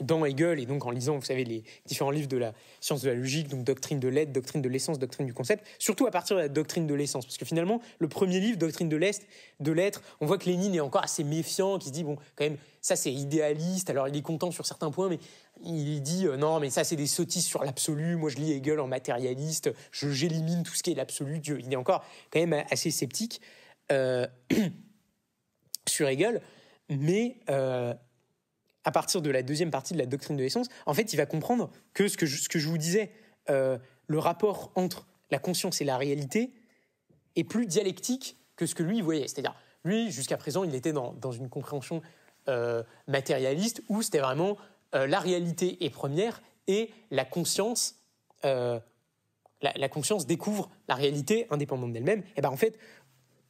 S1: dans Hegel et donc en lisant, vous savez, les différents livres de la science de la logique, donc Doctrine de l'être, Doctrine de l'essence, Doctrine du concept, surtout à partir de la Doctrine de l'essence, parce que finalement, le premier livre, Doctrine de l'est, de l'être, on voit que Lénine est encore assez méfiant, qui se dit bon, quand même, ça c'est idéaliste, alors il est content sur certains points, mais il dit euh, non, mais ça c'est des sottises sur l'absolu, moi je lis Hegel en matérialiste, je j'élimine tout ce qui est l'absolu, Dieu, il est encore quand même assez sceptique. Euh, *clears throat* sur Hegel, mais euh, à partir de la deuxième partie de la doctrine de l'essence, en fait, il va comprendre que ce que je, vous disais, euh, le rapport entre la conscience et la réalité est plus dialectique que ce que lui voyait. C'est-à-dire, lui, jusqu'à présent, il était dans, une compréhension euh, matérialiste où c'était vraiment la réalité est première et la conscience conscience découvre la réalité indépendante d'elle-même, et eh ben en fait,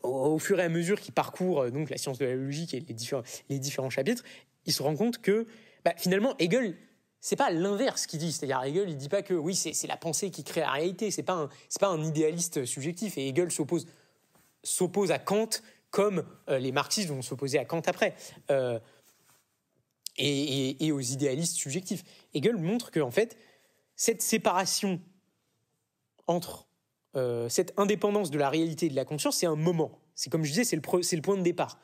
S1: au, fur et à mesure qu'il parcourt euh, donc la science de la logique et les différents, les différents chapitres, il se rend compte que bah, finalement Hegel c'est pas l'inverse qu'il dit, c'est-à-dire Hegel il dit pas que oui c'est la pensée qui crée la réalité, c'est pas c'est pas un idéaliste subjectif et Hegel s'oppose s'oppose à Kant comme euh, les marxistes vont s'opposer à Kant après euh, et, et, et, aux idéalistes subjectifs. Hegel montre que en fait cette séparation entre euh, cette indépendance de la réalité et de la conscience, c'est un moment. C'est comme je disais, c'est le, point de départ.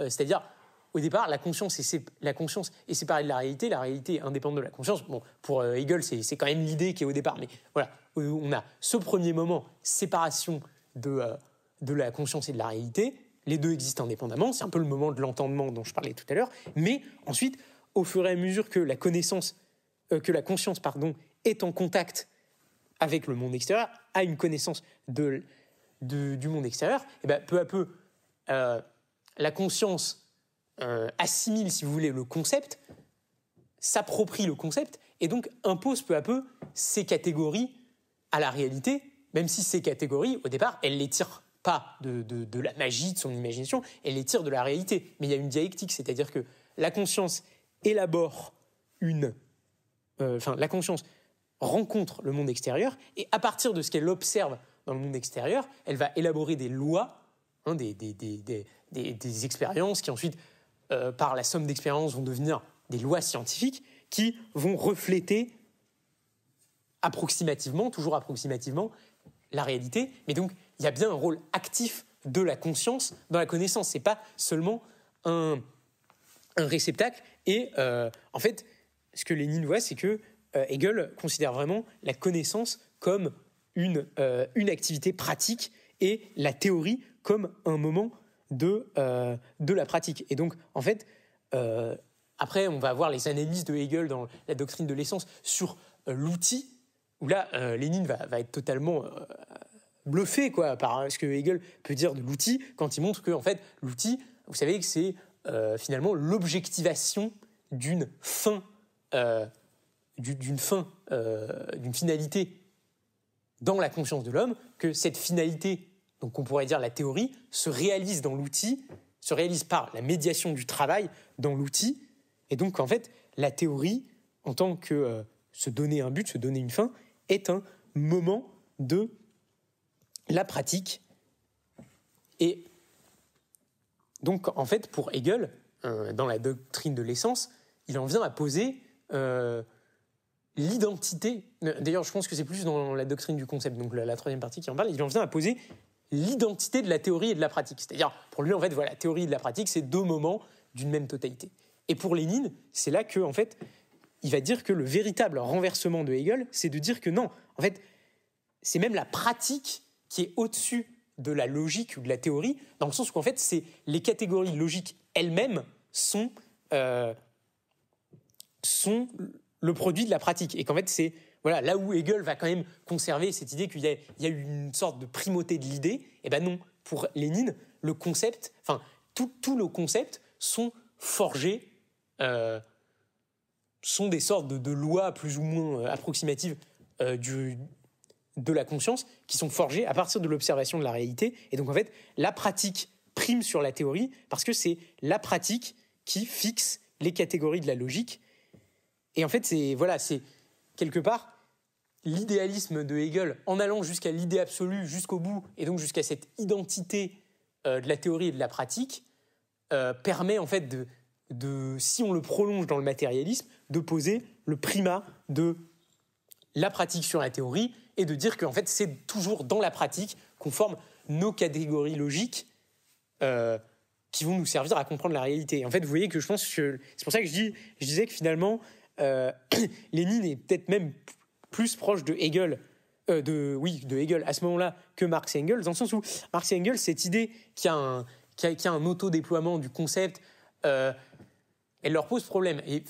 S1: Euh, c'est-à-dire, au départ, la conscience, est, c'est, la conscience séparée de la réalité, la réalité est indépendante de la conscience. Bon, pour euh, Hegel, c'est, quand même l'idée qui est au départ. Mais voilà, on a ce premier moment, séparation de, de la conscience et de la réalité. Les deux existent indépendamment. C'est un peu le moment de l'entendement dont je parlais tout à l'heure. Mais ensuite, au fur et à mesure que la connaissance, que la conscience, pardon, est en contact avec le monde extérieur, a une connaissance de, du monde extérieur, et ben, peu à peu, euh, la conscience euh, assimile, si vous voulez, le concept, s'approprie le concept, et donc impose peu à peu ses catégories à la réalité, même si ces catégories, au départ, elles les tirent pas de, la magie, de son imagination, elle les tire de la réalité. Mais il y a une dialectique, c'est-à-dire que la conscience élabore une... Euh, enfin, la conscience rencontre le monde extérieur, et à partir de ce qu'elle observe dans le monde extérieur, elle va élaborer des lois, hein, des, expériences qui ensuite, euh, par la somme d'expériences, vont devenir des lois scientifiques qui vont refléter approximativement, toujours approximativement, la réalité. Mais donc, il y a bien un rôle actif de la conscience dans la connaissance. C'est pas seulement un, réceptacle. Et euh, en fait, ce que Lénine voit, c'est que euh, Hegel considère vraiment la connaissance comme une, euh, une activité pratique et la théorie comme un moment de, euh, de la pratique. Et donc, en fait, après, on va voir les analyses de Hegel dans la doctrine de l'essence sur l'outil, où là, Lénine va, être totalement bluffé quoi, par ce que Hegel peut dire de l'outil, quand il montre que, en fait, l'outil, vous savez que c'est finalement l'objectivation d'une fin d'une fin, euh, d'une finalité dans la conscience de l'homme, que cette finalité, donc on pourrait dire la théorie, se réalise dans l'outil, se réalise par la médiation du travail dans l'outil, et donc en fait la théorie, en tant que euh, se donner un but, se donner une fin, est un moment de la pratique. Et donc en fait pour Hegel, euh, dans la doctrine de l'essence, il en vient à poser l'identité. D'ailleurs, je pense que c'est plus dans la doctrine du concept, donc la, troisième partie qui en parle. Il en vient à poser l'identité de la théorie et de la pratique. C'est-à-dire, pour lui, en fait, voilà, la théorie et de la pratique, c'est deux moments d'une même totalité. Et pour Lénine, c'est là que, en fait, il va dire que le véritable renversement de Hegel, c'est de dire que non, en fait, c'est même la pratique qui est au-dessus de la logique ou de la théorie, dans le sens qu'en fait, c'est les catégories logiques elles-mêmes sont, euh, sont le produit de la pratique. Et qu'en fait, c'est voilà, là où Hegel va quand même conserver cette idée qu'il y, a une sorte de primauté de l'idée, et eh ben non, pour Lénine, le concept, enfin, tous nos concepts sont forgés, euh, sont des sortes de, lois plus ou moins euh, approximatives euh, du, de la conscience qui sont forgés à partir de l'observation de la réalité. Et donc, en fait, la pratique prime sur la théorie parce que c'est la pratique qui fixe les catégories de la logique et en fait, c'est voilà, c'est quelque part l'idéalisme de Hegel en allant jusqu'à l'idée absolue, jusqu'au bout, et donc jusqu'à cette identité euh, de la théorie et de la pratique, euh, permet en fait de, de, si on le prolonge dans le matérialisme, de poser le primat de la pratique sur la théorie et de dire qu'en fait c'est toujours dans la pratique qu'on forme nos catégories logiques euh, qui vont nous servir à comprendre la réalité. en fait, vous voyez que je pense que c'est pour ça que je dis, je disais que finalement euh, *clears throat* Lénine est peut-être même plus proche de Hegel euh, de oui de Hegel à ce moment-là que Marx et Engels dans le sens où Marx et Engels cette idée qui a un qui a, un autodéploiement du concept euh, elle leur pose problème et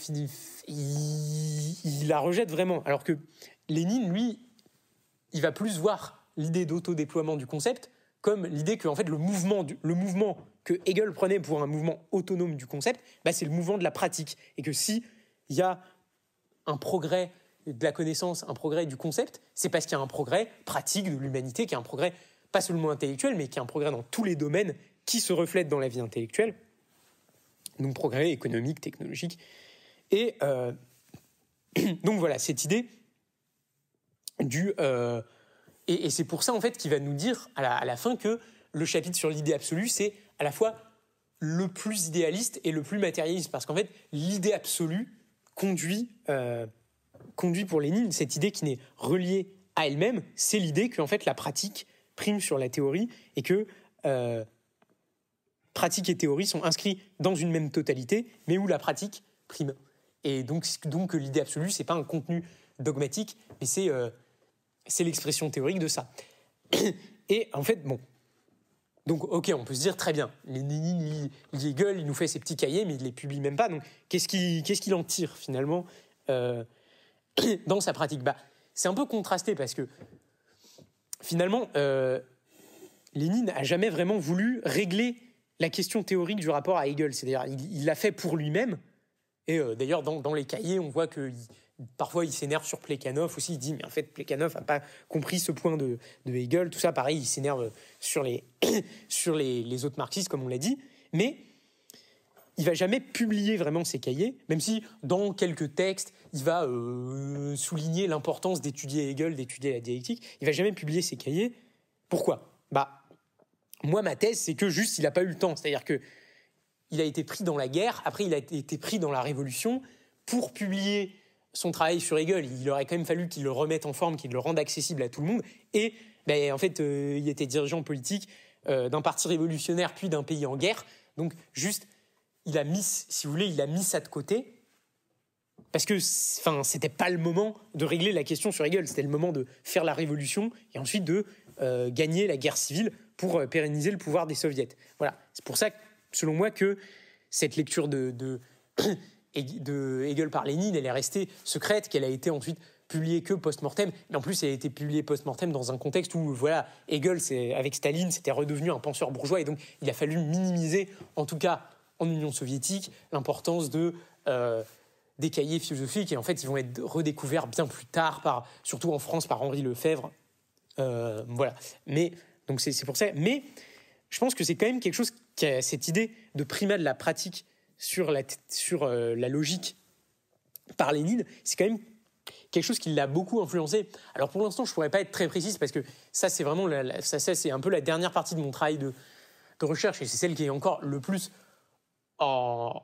S1: il, la rejette vraiment alors que Lénine lui il va plus voir l'idée d'auto déploiement du concept comme l'idée que en fait le mouvement le mouvement que Hegel prenait pour un mouvement autonome du concept bah, c'est le mouvement de la pratique et que si il y a un progrès de la connaissance, un progrès du concept, c'est parce qu'il y a un progrès pratique de l'humanité, qui est un progrès pas seulement intellectuel, mais qui est un progrès dans tous les domaines qui se reflète dans la vie intellectuelle. Donc progrès économique, technologique. Et euh, *clears throat* donc voilà, cette idée du... Euh, et, c'est pour ça en fait qu'il va nous dire à la fin que le chapitre sur l'idée absolue, c'est à la fois le plus idéaliste et le plus matérialiste, parce qu'en fait, l'idée absolue, conduit, euh, conduit pour Lénine, cette idée qui n'est reliée à elle-même, c'est l'idée que en fait la pratique prime sur la théorie et que euh, pratique et théorie sont inscrits dans une même totalité, mais où la pratique prime. Et donc, donc l'idée absolue, c'est pas un contenu dogmatique, mais c'est euh, l'expression théorique de ça. *coughs* Et en fait, bon, donc, ok, on peut se dire très bien. Lénine, il il nous fait ses petits cahiers, mais il les publie même pas. Donc, qu'est-ce qu'il qu'est-ce qu'il en tire finalement euh, *clears throat* dans sa pratique bah, C'est un peu contrasté parce que finalement, euh, Lénine n'a jamais vraiment voulu régler la question théorique du rapport à Hegel. C'est-à-dire, il l'a fait pour lui-même. Et euh, d'ailleurs, dans, dans, les cahiers, on voit qu'il parfois il s'énerve sur Plekhanov aussi, il dit mais en fait Plekhanov n'a pas compris ce point de, Hegel, tout ça pareil, il s'énerve sur, les, *coughs* sur les, les, autres marxistes comme on l'a dit, mais il va jamais publier vraiment ses cahiers, même si dans quelques textes il va euh, souligner l'importance d'étudier Hegel, d'étudier la dialectique, il va jamais publier ses cahiers. Pourquoi Bah moi ma thèse c'est que juste il n'a pas eu le temps, c'est-à-dire que il a été pris dans la guerre, après il a été pris dans la révolution pour publier son travail sur Hegel, il aurait quand même fallu qu'il le remette en forme, qu'il le rende accessible à tout le monde. Et ben, en fait, euh, il était dirigeant politique euh, d'un parti révolutionnaire puis d'un pays en guerre. Donc juste, il a mis, si vous voulez, il a mis ça de côté parce que, enfin, c'était pas le moment de régler la question sur Hegel. C'était le moment de faire la révolution et ensuite de euh, gagner la guerre civile pour pérenniser le pouvoir des soviets. Voilà. C'est pour ça, selon moi, que cette lecture de de Hegel par Lénine, elle est restée secrète, qu'elle a été ensuite publiée que post-mortem. Mais en plus, elle a été publiée post-mortem dans un contexte où, voilà, Hegel, avec Staline, c'était redevenu un penseur bourgeois, et donc il a fallu minimiser, en tout cas en Union soviétique, l'importance de euh, des cahiers philosophiques. Et en fait, ils vont être redécouverts bien plus tard, par, surtout en France, par Henri Lefebvre. Euh, voilà. Mais donc c'est pour ça. Mais je pense que c'est quand même quelque chose qui cette idée de primat de la pratique sur la, sur, euh, la logique par Lénine, c'est quand même quelque chose qui l'a beaucoup influencé. Alors pour l'instant, je ne pourrais pas être très précise parce que ça, c'est vraiment la, ça, c'est un peu la dernière partie de mon travail de, recherche et c'est celle qui est encore le plus en,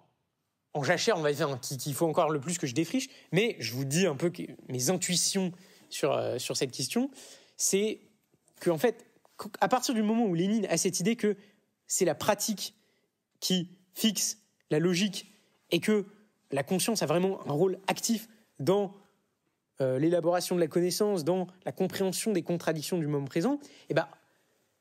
S1: en jachère, on va dire, qu'il faut encore le plus que je défriche. Mais je vous dis un peu que mes intuitions sur, euh, sur cette question, c'est que en fait, à partir du moment où Lénine a cette idée que c'est la pratique qui fixe la logique et que la conscience a vraiment un rôle actif dans euh, l'élaboration de la connaissance, dans la compréhension des contradictions du moment présent, et eh ben,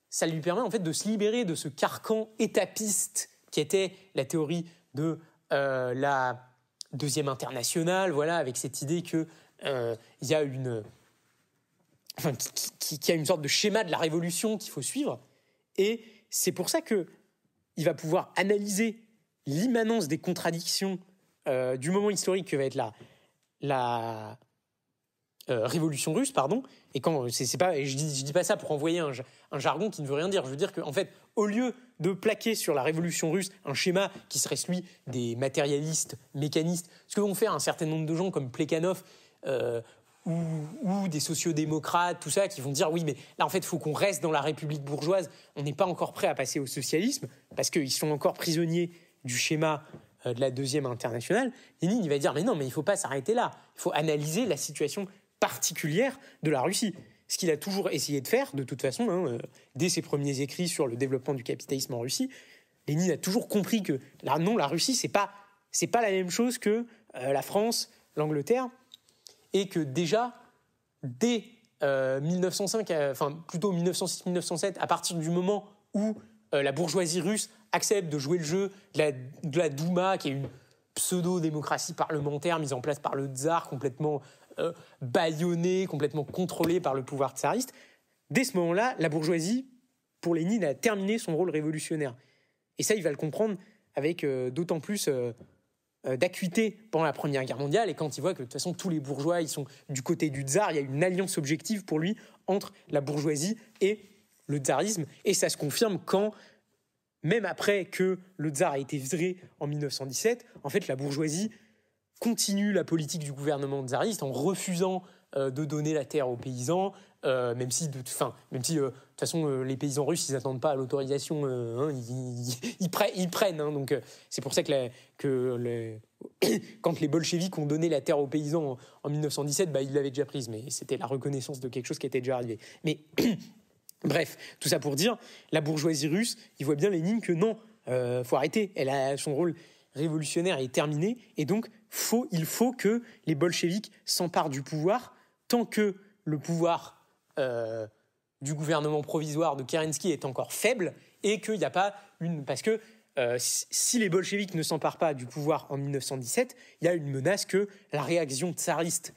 S1: ça lui permet en fait de se libérer de ce carcan étapiste qui était la théorie de euh, la deuxième internationale, voilà, avec cette idée que euh, il y a une, qui, a une sorte de schéma de la révolution qu'il faut suivre, et c'est pour ça que il va pouvoir analyser l'immanence des contradictions euh, du moment historique que va être la, la euh, révolution russe, pardon. Et quand euh, c'est pas, je dis, je dis pas ça pour envoyer un, un, jargon qui ne veut rien dire. Je veux dire qu'en en fait, au lieu de plaquer sur la révolution russe un schéma qui serait celui des matérialistes, mécanistes, ce que vont faire un certain nombre de gens comme Plekhanov. ou, ou, des sociodémocrates, tout ça, qui vont dire oui, mais là, en fait, il faut qu'on reste dans la République bourgeoise. On n'est pas encore prêt à passer au socialisme parce qu'ils sont encore prisonniers du schéma euh, de la deuxième internationale, Lénine il va dire mais non, mais il ne faut pas s'arrêter là. Il faut analyser la situation particulière de la Russie. Ce qu'il a toujours essayé de faire, de toute façon, hein, euh, dès ses premiers écrits sur le développement du capitalisme en Russie, Lénine a toujours compris que la, non, la Russie, c'est pas c'est pas la même chose que euh, la France, l'Angleterre, et que déjà dès 1905, enfin plutôt 1906-1907, à partir du moment où euh, la bourgeoisie russe accepte de jouer le jeu de la, Douma, qui est une pseudo-démocratie parlementaire mise en place par le tsar, complètement euh, complètement contrôlée par le pouvoir tsariste. Dès ce moment-là, la bourgeoisie, pour Lénine, a terminé son rôle révolutionnaire. Et ça, il va le comprendre avec euh, d'autant plus euh, d'acuité pendant la Première Guerre mondiale et quand il voit que de toute façon tous les bourgeois ils sont du côté du tsar, il y a une alliance objective pour lui entre la bourgeoisie et le tsarisme. Et ça se confirme quand, même après que le tsar a été viré en 1917, en fait, la bourgeoisie continue la politique du gouvernement tsariste en refusant euh, de donner la terre aux paysans, euh, même si, de fin, même si, euh, de toute façon, les paysans russes, ils n'attendent pas l'autorisation, hein, ils, prennent. Hein, donc, c'est pour ça que, que *coughs* quand les bolcheviks ont donné la terre aux paysans en, 1917, bah, ils l'avaient déjà prise, mais c'était la reconnaissance de quelque chose qui était déjà arrivé. Mais Bref, tout ça pour dire, la bourgeoisie russe, il voit bien Lénine que non, euh, faut arrêter. Elle a son rôle révolutionnaire est terminé, et donc il faut que les bolcheviks s'emparent du pouvoir tant que le pouvoir euh, du gouvernement provisoire de Kerensky est encore faible et qu'il n'y a pas une parce que euh, si les bolcheviks ne s'emparent pas du pouvoir en 1917, il y a une menace que la réaction tsariste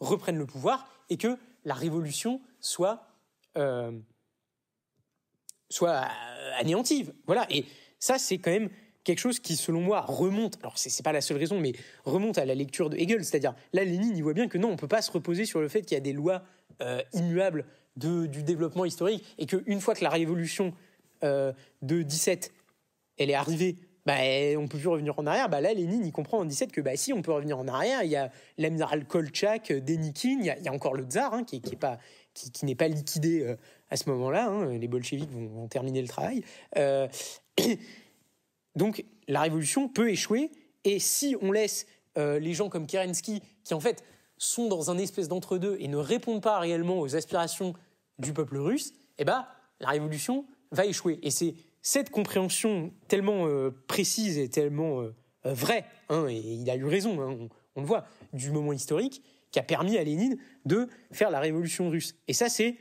S1: reprenne le pouvoir et que la révolution soit euh, soit euh, anéantie. Voilà. Et ça, c'est quand même quelque chose qui, selon moi, remonte, alors c'est pas la seule raison, mais remonte à la lecture de Hegel. C'est-à-dire, là, Lénine, il voit bien que non, on peut pas se reposer sur le fait qu'il y a des lois euh, immuables du développement historique et qu'une fois que la révolution euh, de 17, elle est arrivée, bah, on peut plus revenir en arrière. Bah, là, Lénine, il comprend en 17 que bah, si, on peut revenir en arrière. Il y a l'amiral Kolchak, Denikin, il y, a, y, a encore le tsar, hein, qui n'est pas liquidé à ce moment-là. Hein, les bolcheviks vont, terminer le travail. Euh, *coughs* donc la révolution peut échouer, et si on laisse euh, les gens comme Kerensky, qui en fait sont dans un espèce d'entre-deux et ne répondent pas réellement aux aspirations du peuple russe, eh ben, la révolution va échouer. Et c'est cette compréhension tellement euh, précise et tellement vraie, hein, et il a eu raison, hein, on, le voit, du moment historique, qui a permis à Lénine de faire la révolution russe. Et ça, c'est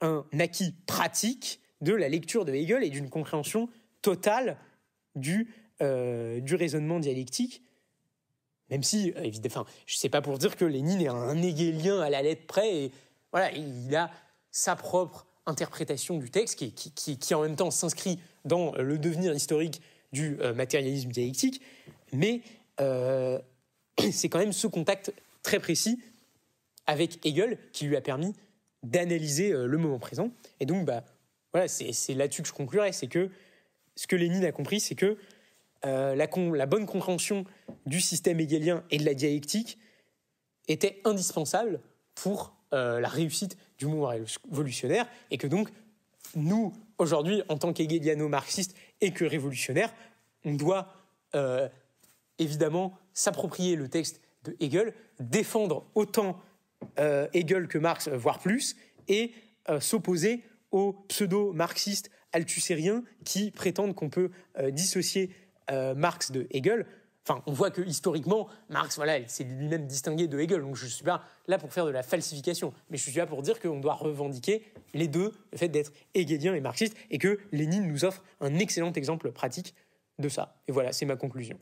S1: un acquis pratique de la lecture de Hegel et d'une compréhension totale du, euh, raisonnement dialectique. Même si, euh, enfin, je ne sais pas pour dire que Lénine est un Hegelien à la lettre près, et voilà, il a sa propre interprétation du texte qui, qui, en même temps s'inscrit dans euh, le devenir historique du matérialisme dialectique, mais *clears throat* c'est quand même ce contact très précis avec Hegel qui lui a permis d'analyser euh, le moment présent. Et donc, bah, voilà, c'est là-dessus que je conclurai, c'est que ce que Lénine a compris, c'est que euh, la, con, la, bonne compréhension du système hegelien et de la dialectique était indispensable pour euh, la réussite du mouvement révolutionnaire, et que donc, nous, aujourd'hui, en tant quhegeliano marxiste et que révolutionnaire on doit évidemment s'approprier le texte de Hegel, défendre autant euh, Hegel que Marx, euh, voire plus, et euh, s'opposer aux pseudo-marxistes altussériens qui prétendent qu'on peut dissocier Marx de Hegel. Enfin, on voit que historiquement, Marx, voilà, s'est lui-même distingué de Hegel. Donc, je suis pas là pour faire de la falsification, mais je suis là pour dire qu'on doit revendiquer les deux, le fait d'être hegelien et marxiste, et que Lénine nous offre un excellent exemple pratique de ça. Et voilà, c'est ma conclusion.